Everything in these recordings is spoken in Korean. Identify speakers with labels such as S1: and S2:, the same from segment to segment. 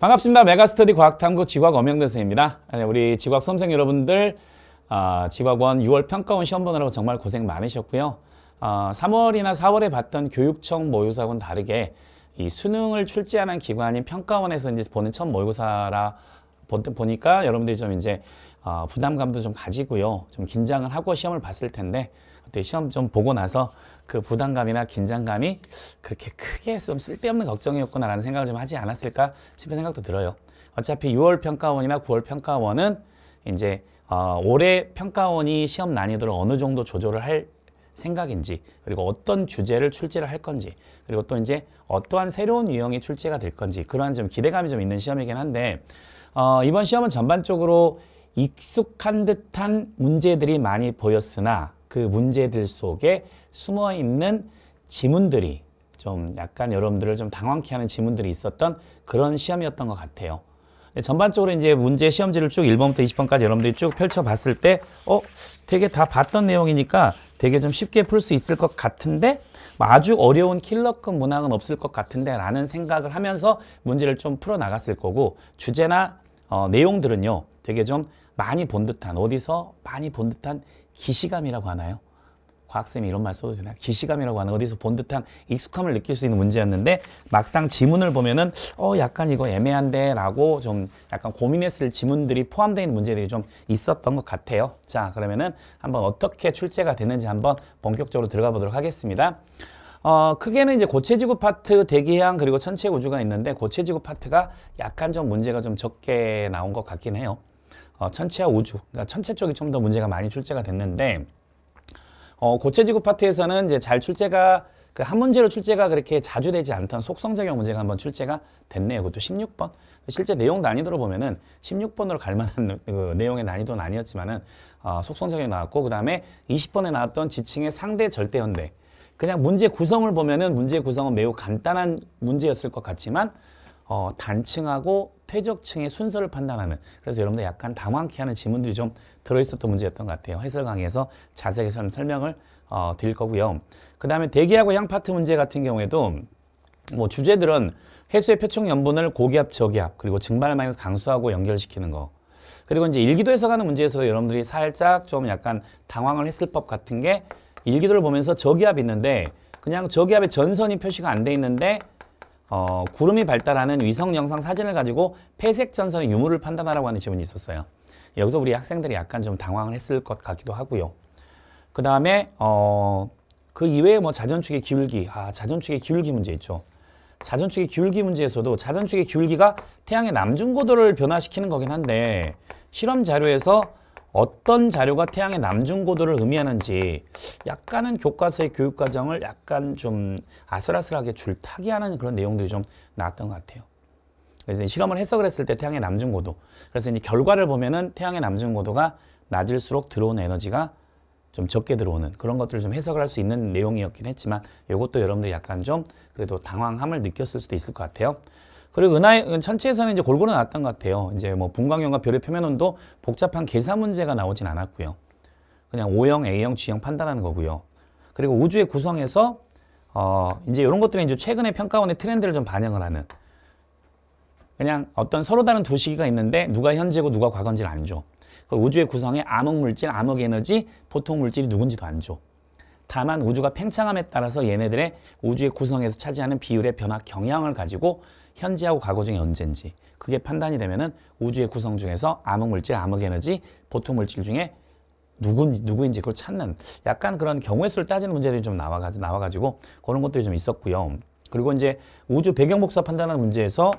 S1: 반갑습니다. 메가스터디 과학탐구 지과학 엄영대 선생입니다. 네, 우리 지각 수험생 여러분들 어, 아, 지과학원 6월 평가원 시험 보느라고 정말 고생 많으셨고요. 어, 아, 3월이나 4월에 봤던 교육청 모의고사와는 다르게 이 수능을 출제하는 기관인 평가원에서 이제 보는 첫 모의고사라 보니까 여러분들이 좀 이제 어, 부담감도 좀 가지고요. 좀 긴장을 하고 시험을 봤을 텐데 그때 시험 좀 보고 나서 그 부담감이나 긴장감이 그렇게 크게 좀 쓸데없는 걱정이었구나라는 생각을 좀 하지 않았을까 싶은 생각도 들어요. 어차피 6월 평가원이나 9월 평가원은 이제 어, 올해 평가원이 시험 난이도를 어느 정도 조절을 할 생각인지 그리고 어떤 주제를 출제를 할 건지 그리고 또 이제 어떠한 새로운 유형이 출제가 될 건지 그러한 좀 기대감이 좀 있는 시험이긴 한데 어, 이번 시험은 전반적으로 익숙한 듯한 문제들이 많이 보였으나 그 문제들 속에 숨어 있는 지문들이 좀 약간 여러분들을 좀 당황케 하는 지문들이 있었던 그런 시험이었던 것 같아요. 전반적으로 이제 문제 시험지를 쭉 1번부터 20번까지 여러분들이 쭉 펼쳐봤을 때, 어, 되게 다 봤던 내용이니까 되게 좀 쉽게 풀 수 있을 것 같은데, 뭐 아주 어려운 킬러급 문항은 없을 것 같은데, 라는 생각을 하면서 문제를 좀 풀어나갔을 거고, 주제나 어, 내용들은요, 되게 좀 많이 본 듯한, 어디서 많이 본 듯한 기시감이라고 하나요? 과학쌤이 이런 말 써도 되나? 요 기시감이라고 하는 어디서 본 듯한 익숙함을 느낄 수 있는 문제였는데 막상 지문을 보면은 어 약간 이거 애매한데 라고 좀 약간 고민했을 지문들이 포함되어 있는 문제들이 좀 있었던 것 같아요. 자 그러면은 한번 어떻게 출제가 되는지 한번 본격적으로 들어가 보도록 하겠습니다. 어, 크게는 이제 고체지구 파트, 대기해양 그리고 천체 우주가 있는데 고체지구 파트가 약간 좀 문제가 좀 적게 나온 것 같긴 해요. 어, 천체와 우주, 그러니까 천체 쪽이 좀 더 문제가 많이 출제가 됐는데 어, 고체지구 파트에서는 이제 잘 출제가 그 한 문제로 출제가 그렇게 자주 되지 않던 속성작용 문제가 한번 출제가 됐네요. 그것도 16번. 실제 내용 난이도로 보면은 16번으로 갈 만한 그 내용의 난이도는 아니었지만은 어, 속성작용 나왔고 그 다음에 20번에 나왔던 지칭의 상대 절대현대. 그냥 문제 구성을 보면은 문제 구성은 매우 간단한 문제였을 것 같지만 어, 단층하고 퇴적층의 순서를 판단하는 그래서 여러분들 약간 당황케 하는 질문들이좀 들어있었던 문제였던 것 같아요. 해설 강의에서 자세하게 설명을 어, 드릴 거고요. 그 다음에 대기하고 향 파트 문제 같은 경우에도 뭐 주제들은 해수의 표층 염분을 고기압, 저기압, 그리고 증발 마이너스 강수하고 연결시키는 거. 그리고 이제 일기도 해석하는 문제에서 여러분들이 살짝 좀 약간 당황을 했을 법 같은 게 일기도를 보면서 저기압이 있는데 그냥 저기압의 전선이 표시가 안 돼 있는데 어, 구름이 발달하는 위성 영상 사진을 가지고 폐색 전선의 유무를 판단하라고 하는 질문이 있었어요. 여기서 우리 학생들이 약간 좀 당황을 했을 것 같기도 하고요. 그 다음에 어, 그 이외에 뭐 자전축의 기울기, 아 자전축의 기울기 문제 있죠. 자전축의 기울기 문제에서도 자전축의 기울기가 태양의 남중고도를 변화시키는 거긴 한데 실험 자료에서 어떤 자료가 태양의 남중 고도를 의미하는지 약간은 교과서의 교육 과정을 약간 좀 아슬아슬하게 줄타기하는 그런 내용들이 좀 나왔던 것 같아요. 그래서 실험을 해석을 했을 때 태양의 남중 고도. 그래서 이제 결과를 보면은 태양의 남중 고도가 낮을수록 들어오는 에너지가 좀 적게 들어오는 그런 것들을 좀 해석을 할 수 있는 내용이었긴 했지만 이것도 여러분들이 약간 좀 그래도 당황함을 느꼈을 수도 있을 것 같아요. 그리고 은하의 천체에서는 이제 골고루 나왔던 것 같아요. 이제 뭐 분광형과 별의 표면 온도 복잡한 계산 문제가 나오진 않았고요. 그냥 O형, A형, G형 판단하는 거고요. 그리고 우주의 구성에서 어 이제 이런 것들은 이제 최근의 평가원의 트렌드를 좀 반영을 하는 그냥 어떤 서로 다른 두 시기가 있는데 누가 현재고 누가 과거인지를 안 줘. 그 우주의 구성에 암흑 물질, 암흑 에너지, 보통 물질이 누군지도 안 줘. 다만 우주가 팽창함에 따라서 얘네들의 우주의 구성에서 차지하는 비율의 변화 경향을 가지고 현재하고 과거 중에 언젠지 그게 판단이 되면은 우주의 구성 중에서 암흑물질, 암흑에너지, 보통물질 중에 누군, 누구인지 그걸 찾는 약간 그런 경우의 수를 따지는 문제들이 좀 나와가지고, 나와가지고 그런 것들이 좀 있었고요. 그리고 이제 우주 배경 복사 판단하는 문제에서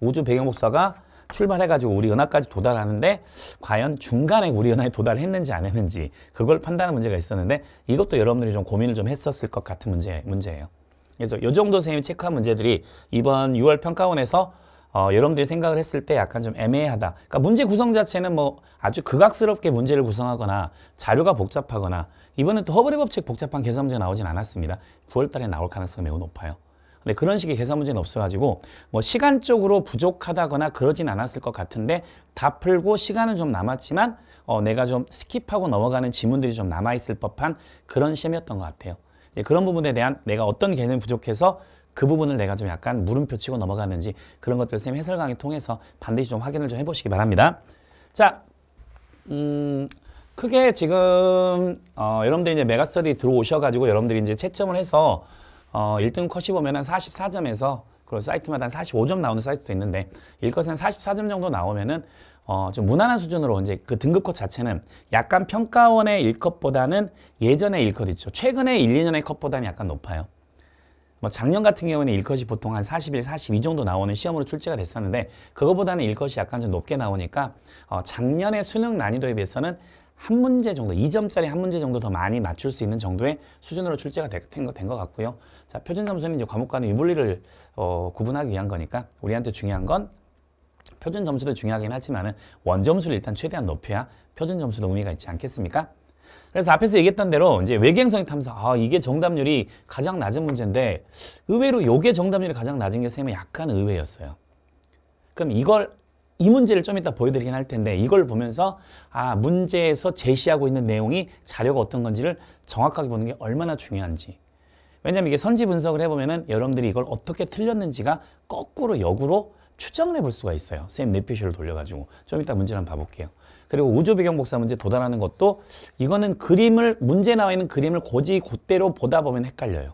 S1: 우주 배경 복사가 출발해가지고 우리 은하까지 도달하는데 과연 중간에 우리 은하에 도달했는지 안 했는지 그걸 판단하는 문제가 있었는데 이것도 여러분들이 좀 고민을 좀 했었을 것 같은 문제, 문제예요. 그래서 이 정도 선생님이 체크한 문제들이 이번 6월 평가원에서 어, 여러분들이 생각을 했을 때 약간 좀 애매하다. 그러니까 문제 구성 자체는 뭐 아주 극악스럽게 문제를 구성하거나 자료가 복잡하거나 이번에 또허블의 법칙 복잡한 계산 문제 나오진 않았습니다. 9월 달에 나올 가능성이 매우 높아요. 네, 그런 식의 계산 문제는 없어가지고 뭐 시간적으로 부족하다거나 그러진 않았을 것 같은데 다 풀고 시간은 좀 남았지만 어, 내가 좀 스킵하고 넘어가는 지문들이 좀 남아있을 법한 그런 시험이었던 것 같아요. 네, 그런 부분에 대한 내가 어떤 개념이 부족해서 그 부분을 내가 좀 약간 물음표 치고 넘어갔는지 그런 것들 선생님 해설 강의 통해서 반드시 좀 확인을 좀 해보시기 바랍니다. 자, 음, 크게 지금 어, 여러분들이 이제 메가스터디 들어오셔가지고 여러분들이 이제 채점을 해서 어, 1등 컷이 보면 한 44점에서 그리고 사이트마다 한 45점 나오는 사이트도 있는데 일컷은 한 44점 정도 나오면은 어, 좀 무난한 수준으로 이제 그 등급컷 자체는 약간 평가원의 일컷보다는 예전에 일컷 있죠. 최근에 1, 2년의 컷보다는 약간 높아요. 뭐 작년 같은 경우는 일컷이 보통 한 41, 42 정도 나오는 시험으로 출제가 됐었는데 그거보다는 일컷이 약간 좀 높게 나오니까 어, 작년의 수능 난이도에 비해서는 한 문제 정도, 이점짜리한 문제 정도 더 많이 맞출 수 있는 정도의 수준으로 출제가 된 것 같고요. 자, 표준 점수는 이제 과목 간의 유불리를 어, 구분하기 위한 거니까 우리한테 중요한 건 표준 점수도 중요하긴 하지만 은 원점수를 일단 최대한 높여야 표준 점수도 의미가 있지 않겠습니까? 그래서 앞에서 얘기했던 대로 이제 외계행성 탐사 아 이게 정답률이 가장 낮은 문제인데 의외로 요게 정답률이 가장 낮은 게 쌤의 약간 의외였어요. 그럼 이걸 이 문제를 좀 이따 보여드리긴 할 텐데 이걸 보면서 아 문제에서 제시하고 있는 내용이 자료가 어떤 건지를 정확하게 보는 게 얼마나 중요한지 왜냐면 이게 선지 분석을 해보면 은 여러분들이 이걸 어떻게 틀렸는지가 거꾸로 역으로 추정을 해볼 수가 있어요. 선생님 내피셜을 돌려가지고 좀 이따 문제를 한번 봐볼게요. 그리고 우주 배경 복사 문제 도달하는 것도 이거는 그림을 문제 나와 있는 그림을 고지 곧대로 보다 보면 헷갈려요.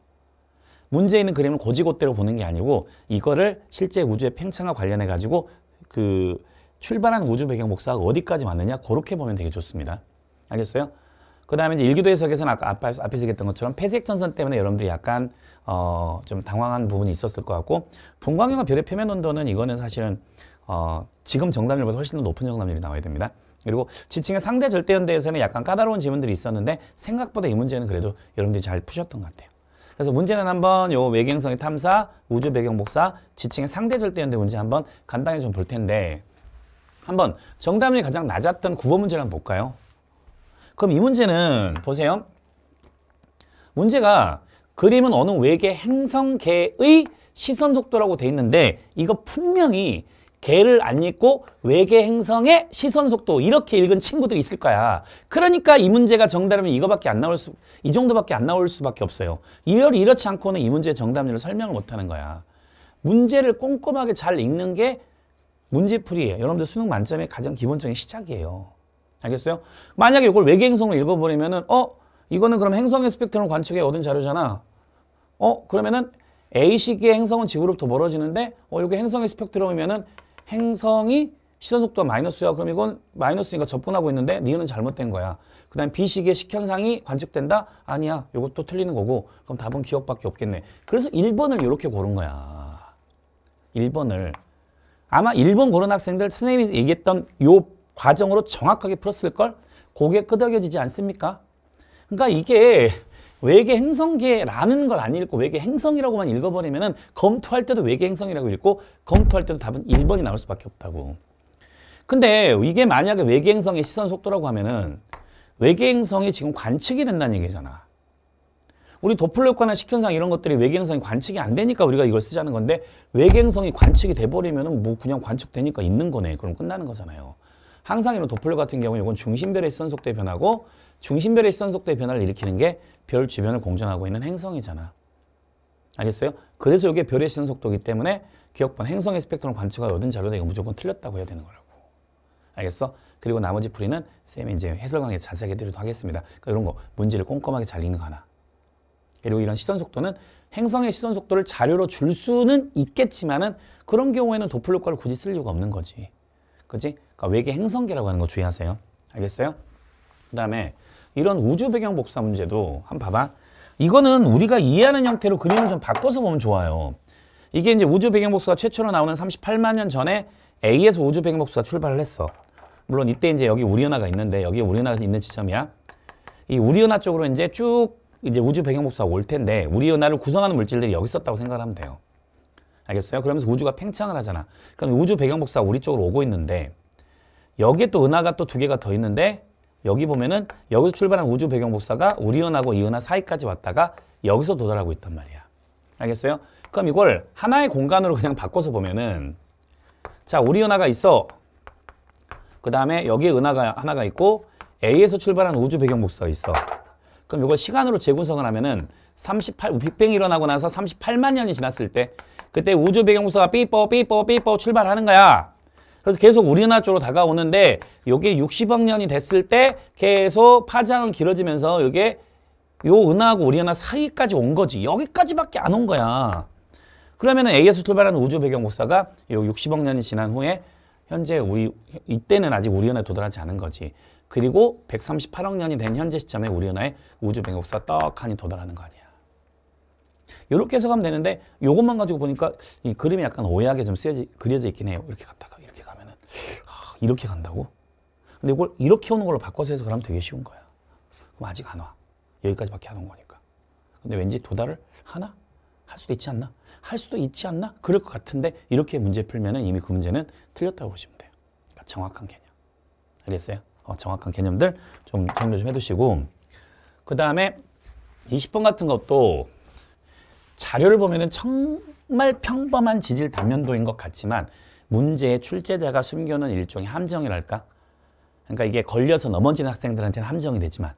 S1: 문제 있는 그림을 고지 곧대로 보는 게 아니고 이거를 실제 우주의 팽창과 관련해 가지고 그 출발한 우주 배경 목사가 어디까지 왔느냐 그렇게 보면 되게 좋습니다. 알겠어요? 그 다음에 이제 일기도 해석에서는 아까 앞에서, 앞에서 얘기했던 것처럼 폐색전선 때문에 여러분들이 약간 어, 좀 당황한 부분이 있었을 것 같고 분광형과 별의 표면 온도는 이거는 사실은 어, 지금 정답률보다 훨씬 더 높은 정답률이 나와야 됩니다. 그리고 지칭의 상대 절대연대에서는 약간 까다로운 지문들이 있었는데 생각보다 이 문제는 그래도 여러분들이 잘 푸셨던 것 같아요. 그래서 문제는 한번 요외경성의 탐사, 우주 배경 복사, 지층의 상대 절대연대 문제 한번 간단히 좀 볼 텐데 한번 정답률이 가장 낮았던 9번 문제를 한번 볼까요? 그럼 이 문제는 보세요. 문제가 그림은 어느 외계 행성계의 시선 속도라고 돼 있는데 이거 분명히 개를 안 읽고 외계 행성의 시선 속도 이렇게 읽은 친구들이 있을 거야. 그러니까 이 문제가 정답이면 이거밖에 안 나올 수, 이 정도밖에 안 나올 수밖에 없어요. 이열 이렇지 않고는 이 문제의 정답률을 설명을 못 하는 거야. 문제를 꼼꼼하게 잘 읽는 게 문제풀이에요. 여러분들 수능 만점의 가장 기본적인 시작이에요. 알겠어요? 만약에 이걸 외계 행성으로 읽어버리면은 어? 이거는 그럼 행성의 스펙트럼 관측에 얻은 자료잖아. 어? 그러면은 A 시기의 행성은 지구로부터 멀어지는데 어 이게 행성의 스펙트럼이면은 행성이 시선속도가 마이너스야. 그럼 이건 마이너스니까 접근하고 있는데 니은은 잘못된 거야. 그 다음 에 B식의 식현상이 관측된다? 아니야. 이것도 틀리는 거고 그럼 답은 기억밖에 없겠네. 그래서 1번을 이렇게 고른 거야. 1번을. 아마 1번 고른 학생들 선생님이 얘기했던 요 과정으로 정확하게 풀었을걸? 고개 끄덕여지지 않습니까? 그러니까 이게 외계 행성계라는 걸 안 읽고 외계 행성이라고만 읽어버리면 은 검토할 때도 외계 행성이라고 읽고 검토할 때도 답은 1번이 나올 수밖에 없다고. 근데 이게 만약에 외계 행성의 시선 속도라고 하면은 외계 행성이 지금 관측이 된다는 얘기잖아. 우리 도플러 효과나 식현상 이런 것들이 외계행성이 관측이 안 되니까 우리가 이걸 쓰자는 건데 외계행성이 관측이 돼버리면 은뭐 그냥 관측되니까 있는 거네. 그럼 끝나는 거잖아요. 항상 이런 도플러 같은 경우 는 이건 중심별의 시선 속도의 변화고 중심별의 시선속도의 변화를 일으키는 게 별 주변을 공전하고 있는 행성이잖아. 알겠어요? 그래서 이게 별의 시선속도이기 때문에 기억번 행성의 스펙트럼 관측하여 얻은 자료다 이거 무조건 틀렸다고 해야 되는 거라고. 알겠어? 그리고 나머지 풀이는 쌤이 이제 해설 강의 자세하게 드리도록 하겠습니다. 그러니까 이런 거 문제를 꼼꼼하게 잘 읽는 거 하나. 그리고 이런 시선 속도는 행성의 시선 속도를 자료로 줄 수는 있겠지만은 그런 경우에는 도플러 효과를 굳이 쓸 이유가 없는 거지. 그지? 그러니까 외계 행성계라고 하는 거 주의하세요. 알겠어요? 그 다음에 이런 우주 배경 복사 문제도 한번 봐봐. 이거는 우리가 이해하는 형태로 그림을 좀 바꿔서 보면 좋아요. 이게 이제 우주 배경 복사가 최초로 나오는 38만 년 전에 A에서 우주 배경 복사가 출발을 했어. 물론 이때 이제 여기 우리은하가 있는데 여기 우리은하가 있는 지점이야. 이 우리은하 쪽으로 이제 쭉 이제 우주 배경 복사가 올 텐데 우리은하를 구성하는 물질들이 여기 있었다고 생각하면 돼요. 알겠어요? 그러면서 우주가 팽창을 하잖아. 그럼 우주 배경 복사가 우리 쪽으로 오고 있는데 여기에 또 은하가 또 두 개가 더 있는데 여기 보면은 여기서 출발한 우주 배경 복사가 우리은하고 이은하 사이까지 왔다가 여기서 도달하고 있단 말이야. 알겠어요? 그럼 이걸 하나의 공간으로 그냥 바꿔서 보면은 자 우리 은하가 있어. 그 다음에 여기에 은하가 하나가 있고 A에서 출발한 우주 배경 복사가 있어. 그럼 이걸 시간으로 재구성을 하면은 38 빅뱅이 일어나고 나서 38만 년이 지났을 때 그때 우주 배경 복사가 삐뽀 삐뽀 삐뽀 출발하는 거야. 그래서 계속 우리나라 쪽으로 다가오는데 이게 60억 년이 됐을 때 계속 파장은 길어지면서 이게 요 은하하고 우리나라 사이까지 온 거지. 여기까지밖에 안 온 거야. 그러면은 a s 서 출발하는 우주 배경 복사가 요 60억 년이 지난 후에 현재 우리 이때는 아직 우리 은하에 도달하지 않은 거지. 그리고 138억 년이 된 현재 시점에 우리 은하에 우주 배경 복사가 떡하니 도달하는 거 아니야. 이렇게 해석하면 되는데 요것만 가지고 보니까 이 그림이 약간 오해하게 좀 쓰여지, 그려져 있긴 해요. 이렇게 갔다가 이렇게 간다고? 근데 이걸 이렇게 오는 걸로 바꿔서 해서 그러면 되게 쉬운 거야. 그럼 아직 안 와. 여기까지밖에 안 온 거니까. 근데 왠지 도달을 하나? 할 수도 있지 않나? 할 수도 있지 않나? 그럴 것 같은데 이렇게 문제 풀면 은 이미 그 문제는 틀렸다고 보시면 돼요. 그러니까 정확한 개념. 알겠어요? 어, 정확한 개념들 좀 정리 좀 해두시고 그 다음에 20번 같은 것도 자료를 보면 은 정말 평범한 지질 단면도인 것 같지만 문제의 출제자가 숨겨놓은 일종의 함정이랄까? 그러니까 이게 걸려서 넘어진 학생들한테는 함정이 되지만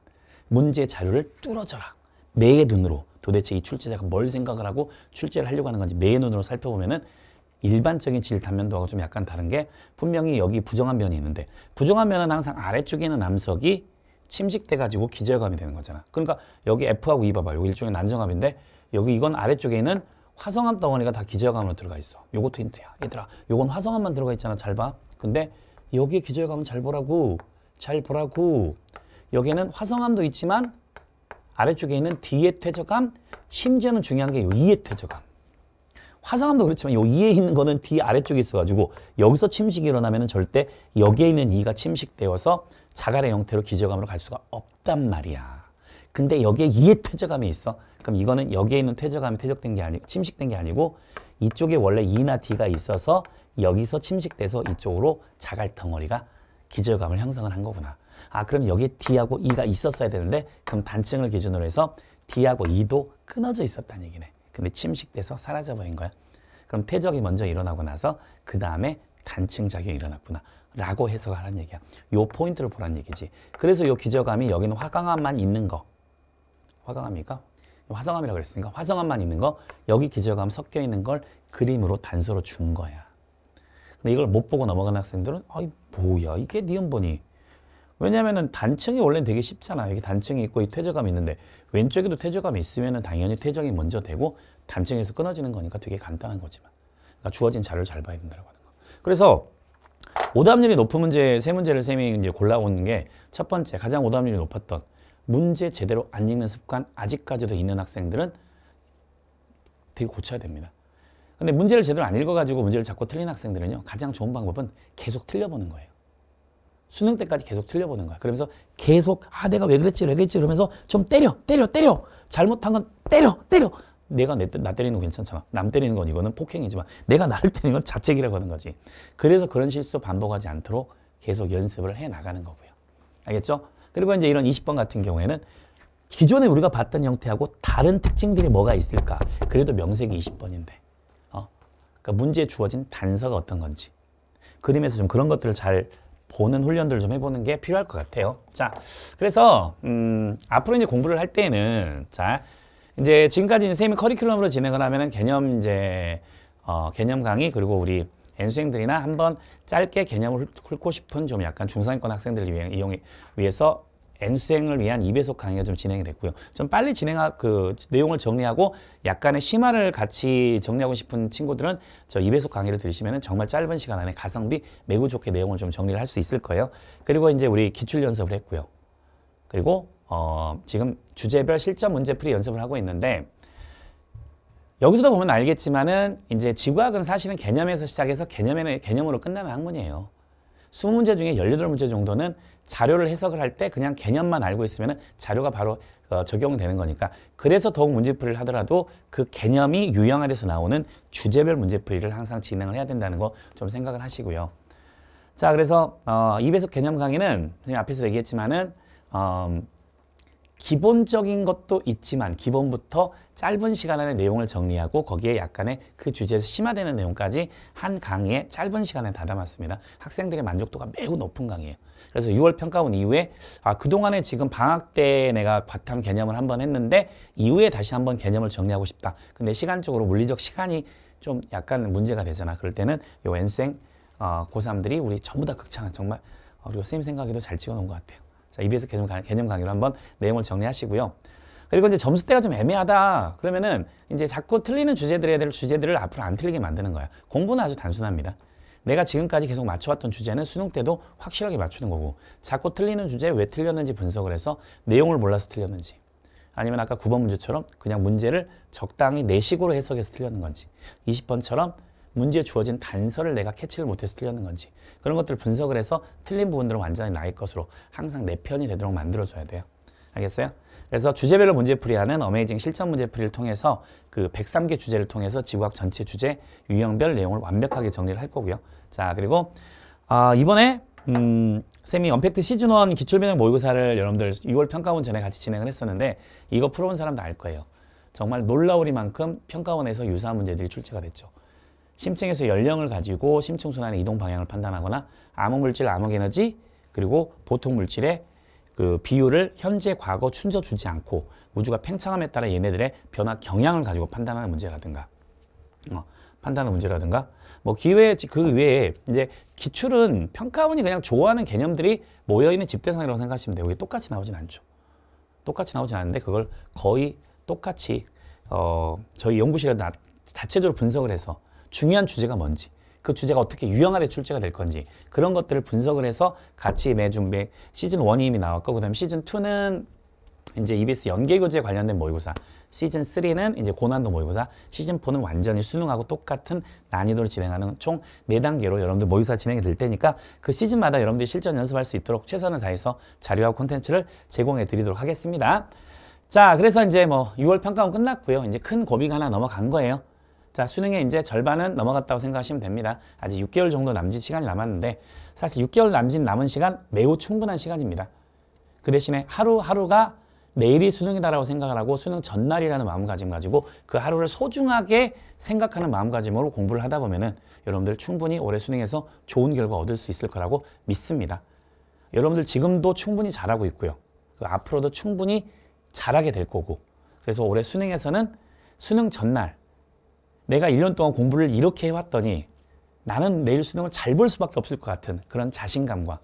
S1: 문제 자료를 뚫어져라. 매의 눈으로 도대체 이 출제자가 뭘 생각을 하고 출제를 하려고 하는 건지 매의 눈으로 살펴보면은 일반적인 질 단면도하고 좀 약간 다른 게 분명히 여기 부정한 면이 있는데 부정한 면은 항상 아래쪽에 있는 암석이 침식돼가지고 기저감이 되는 거잖아. 그러니까 여기 F하고 E 봐봐. 여기 일종의 난정합인데 여기 이건 아래쪽에 있는 화성암 덩어리가 다 기저감으로 들어가 있어. 요것도 힌트야. 얘들아, 요건 화성암만 들어가 있잖아. 잘 봐. 근데 여기에 기저감은 잘 보라고. 잘 보라고. 여기에는 화성암도 있지만 아래쪽에 있는 D의 퇴적암, 심지어는 중요한 게요의 퇴적암. 화성암도 그렇지만 요 2에 있는 거는 D 아래쪽에 있어가지고 여기서 침식이 일어나면 절대 여기에 있는 2가 침식되어서 자갈의 형태로 기저감으로 갈 수가 없단 말이야. 근데 여기에 이에 퇴적함이 있어. 그럼 이거는 여기에 있는 퇴적함이 퇴적된 게 아니고 침식된 게 아니고 이쪽에 원래 이나 D가 있어서 여기서 침식돼서 이쪽으로 자갈 덩어리가 기저감을 형성을 한 거구나. 아 그럼 여기 D하고 E가 있었어야 되는데 그럼 단층을 기준으로 해서 D하고 E도 끊어져 있었다는 얘기네. 근데 침식돼서 사라져버린 거야. 그럼 퇴적이 먼저 일어나고 나서 그 다음에 단층 작용이 일어났구나. 라고 해석을하는 얘기야. 요 포인트를 보란 얘기지. 그래서 요 기저감이 여기는 화강암만 있는 거. 화강암이니까 화성암이라고 그랬으니까 화성암만 있는 거 여기 기저감 섞여 있는 걸 그림으로 단서로 준 거야. 근데 이걸 못 보고 넘어간 학생들은 아이 뭐야 이게 니은 네 보니 왜냐면은 단층이 원래는 되게 쉽잖아. 여기 단층이 있고 이 퇴적감이 있는데 왼쪽에도 퇴적감이 있으면은 당연히 퇴적이 먼저 되고 단층에서 끊어지는 거니까 되게 간단한 거지만. 그러니까 주어진 자료를 잘 봐야 된다고 하는 거. 그래서 오답률이 높은 문제 세 문제를 쌤이 이제 골라온 게 첫 번째 가장 오답률이 높았던 문제 제대로 안 읽는 습관 아직까지도 있는 학생들은 되게 고쳐야 됩니다. 근데 문제를 제대로 안 읽어가지고 문제를 자꾸 틀린 학생들은요. 가장 좋은 방법은 계속 틀려보는 거예요. 수능 때까지 계속 틀려보는 거야. 그러면서 계속 아 내가 왜 그랬지 왜 그랬지 그러면서 좀 때려 때려 때려 잘못한 건 때려 때려 내가 내, 나 때리는 거 괜찮잖아. 남 때리는 건 이거는 폭행이지만 내가 나를 때리는 건 자책이라고 하는 거지. 그래서 그런 실수 반복하지 않도록 계속 연습을 해나가는 거고요. 알겠죠? 그리고 이제 이런 20번 같은 경우에는 기존에 우리가 봤던 형태하고 다른 특징들이 뭐가 있을까? 그래도 명색이 20번인데. 어? 그러니까 문제에 주어진 단서가 어떤 건지. 그림에서 좀 그런 것들을 잘 보는 훈련들을 좀 해보는 게 필요할 것 같아요. 자, 그래서 음, 앞으로 이제 공부를 할 때는 에 자, 이제 지금까지 이제 쌤이 커리큘럼으로 진행을 하면은 개념 이제 어, 개념 강의 그리고 우리 N수행들이나 한번 짧게 개념을 훑고 싶은 좀 약간 중상위권 학생들을 위해, 이용해, 위해서 N수행을 위한 2배속 강의가 좀 진행이 됐고요. 좀 빨리 진행하, 그, 내용을 정리하고 약간의 심화를 같이 정리하고 싶은 친구들은 저 2배속 강의를 들으시면 정말 짧은 시간 안에 가성비 매우 좋게 내용을 좀 정리를 할 수 있을 거예요. 그리고 이제 우리 기출 연습을 했고요. 그리고, 어, 지금 주제별 실전 문제 풀이 연습을 하고 있는데, 여기서도 보면 알겠지만은 이제 지구학은 사실은 개념에서 시작해서 개념에는 개념으로 끝나는 학문이에요. 20문제 중에 18문제 정도는 자료를 해석을 할 때 그냥 개념만 알고 있으면 자료가 바로 어, 적용되는 거니까 그래서 더욱 문제풀이를 하더라도 그 개념이 유형 아래서 나오는 주제별 문제풀이를 항상 진행을 해야 된다는 거 좀 생각을 하시고요. 자 그래서 어, 2배속 개념 강의는 선생님 앞에서 얘기했지만은 어, 기본적인 것도 있지만 기본부터 짧은 시간 안에 내용을 정리하고 거기에 약간의 그 주제에서 심화되는 내용까지 한 강의에 짧은 시간에 다 담았습니다. 학생들의 만족도가 매우 높은 강의예요. 그래서 6월 평가원 이후에 아 그동안에 지금 방학 때 내가 과탐 개념을 한번 했는데 이후에 다시 한번 개념을 정리하고 싶다. 근데 시간적으로 물리적 시간이 좀 약간 문제가 되잖아. 그럴 때는 요 n 생행 어, 고3들이 우리 전부 다 극찬 한 정말 우리고 선생님 생각에도 잘 찍어 놓은 것 같아요. 자, EBS 개념, 개념 강의로 한번 내용을 정리하시고요. 그리고 이제 점수대가 좀 애매하다. 그러면은 이제 자꾸 틀리는 주제들에 대한 주제들을 앞으로 안 틀리게 만드는 거야. 공부는 아주 단순합니다. 내가 지금까지 계속 맞춰왔던 주제는 수능 때도 확실하게 맞추는 거고 자꾸 틀리는 주제에 왜 틀렸는지 분석을 해서 내용을 몰라서 틀렸는지 아니면 아까 9번 문제처럼 그냥 문제를 적당히 내식으로 해석해서 틀렸는 건지 20번처럼 문제에 주어진 단서를 내가 캐치를 못해서 틀렸는 건지 그런 것들을 분석을 해서 틀린 부분들은 완전히 나의 것으로 항상 내 편이 되도록 만들어줘야 돼요. 알겠어요? 그래서 주제별로 문제풀이하는 어메이징 실천 문제풀이를 통해서 그 103개 주제를 통해서 지구학 전체 주제 유형별 내용을 완벽하게 정리를 할 거고요. 자 그리고 어, 이번에 음, 쌤이 언팩트 시즌 1 기출변형 모의고사를 여러분들 6월 평가원 전에 같이 진행을 했었는데 이거 풀어본 사람도 알 거예요. 정말 놀라우리만큼 평가원에서 유사한 문제들이 출제가 됐죠. 심층에서 연령을 가지고 심층순환의 이동 방향을 판단하거나 암흑물질, 암흑에너지, 그리고 보통 물질의 그 비율을 현재, 과거, 춘저 주지 않고 우주가 팽창함에 따라 얘네들의 변화 경향을 가지고 판단하는 문제라든가 어, 판단하는 문제라든가 뭐 기회 그 외에 이제 기출은 평가원이 그냥 좋아하는 개념들이 모여있는 집대상이라고 생각하시면 돼요. 이게 똑같이 나오진 않죠. 똑같이 나오진 않는데 그걸 거의 똑같이 어, 저희 연구실에 나, 자체적으로 분석을 해서 중요한 주제가 뭔지 그 주제가 어떻게 유형화의 출제가 될 건지 그런 것들을 분석을 해서 같이 매주 매 시즌 1이 이미 나왔고 그 다음에 시즌 2는 이제 EBS 연계교재 관련된 모의고사 시즌 3는 이제 고난도 모의고사 시즌 4는 완전히 수능하고 똑같은 난이도를 진행하는 총4단계로 여러분들 모의고사 진행이 될 테니까 그 시즌마다 여러분들이 실전 연습할 수 있도록 최선을 다해서 자료와 콘텐츠를 제공해 드리도록 하겠습니다. 자 그래서 이제 뭐 6월 평가원 끝났고요. 이제 큰 고비가 하나 넘어간 거예요. 자수능의 이제 절반은 넘어갔다고 생각하시면 됩니다. 아직 6개월 정도 남짓 시간이 남았는데 사실 6개월 남짓 남은 시간 매우 충분한 시간입니다. 그 대신에 하루하루가 내일이 수능이다라고 생각을 하고 수능 전날이라는 마음가짐 가지고 그 하루를 소중하게 생각하는 마음가짐으로 공부를 하다 보면은 여러분들 충분히 올해 수능에서 좋은 결과 얻을 수 있을 거라고 믿습니다. 여러분들 지금도 충분히 잘하고 있고요. 그 앞으로도 충분히 잘하게 될 거고 그래서 올해 수능에서는 수능 전날 내가 1년 동안 공부를 이렇게 해왔더니 나는 내일 수능을 잘 볼 수밖에 없을 것 같은 그런 자신감과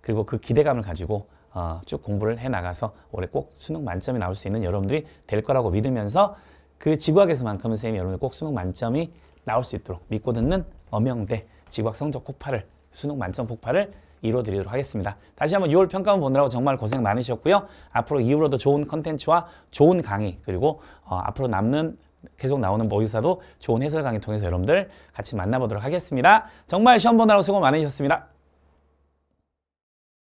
S1: 그리고 그 기대감을 가지고 어, 쭉 공부를 해나가서 올해 꼭 수능 만점이 나올 수 있는 여러분들이 될 거라고 믿으면서 그 지구학에서만큼은 선생님이 여러분들 꼭 수능 만점이 나올 수 있도록 믿고 듣는 엄명대 지구학 성적 폭발을 수능 만점 폭발을 이뤄드리도록 하겠습니다. 다시 한번 6월 평가원 보느라고 정말 고생 많으셨고요. 앞으로 이후로도 좋은 컨텐츠와 좋은 강의 그리고 어, 앞으로 남는 계속 나오는 모의사도 좋은 해설 강의 통해서 여러분들 같이 만나보도록 하겠습니다. 정말 시험 보느라고 수고 많으셨습니다.